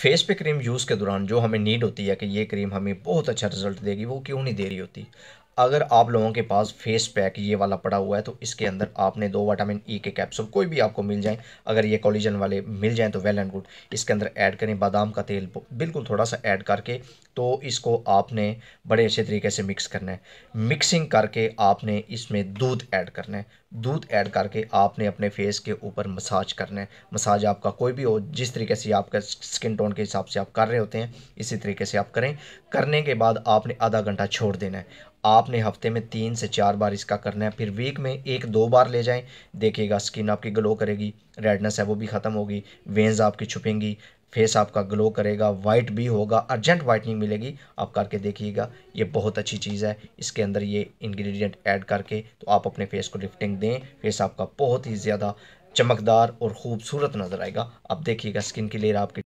face पे cream use के दौरान जो हमें नीड होती है कि ये क्रीम हमें बहुत अच्छा रिजल्ट देगी वो क्यों नहीं दे रही होती अगर आप लोगों के पास फेस पैक ये वाला पड़ा हुआ है तो इसके अंदर आपने दो वाटामिन ई e के कैप्सूल कोई भी आपको मिल जाए अगर ये कॉलिजन वाले मिल जाएँ तो वेल एंड गुड इसके अंदर ऐड करें बादाम का तेल बिल्कुल थोड़ा सा ऐड करके तो इसको आपने बड़े अच्छे तरीके से मिक्स करना है मिक्सिंग करके आपने इसमें दूध ऐड करना है दूध ऐड करके आपने अपने फेस के ऊपर मसाज करना है मसाज आपका कोई भी हो जिस तरीके से आपका स्किन टोन के हिसाब से आप कर रहे होते हैं इसी तरीके से आप करें करने के बाद आपने आधा घंटा छोड़ देना है आपने हफ्ते में तीन से चार बार इसका करना है फिर वीक में एक दो बार ले जाएं देखिएगा स्किन आपकी ग्लो करेगी रेडनेस है वो भी ख़त्म होगी वेंस आपकी छुपेंगी फेस आपका ग्लो करेगा वाइट भी होगा अर्जेंट वाइटनिंग मिलेगी आप करके देखिएगा ये बहुत अच्छी चीज़ है इसके अंदर ये इंग्रेडिएंट ऐड करके तो आप अपने फेस को लिफ्टिंग दें फेस आपका बहुत ही ज़्यादा चमकदार और ख़ूबसूरत नज़र आएगा आप देखिएगा स्किन की लेयर आपकी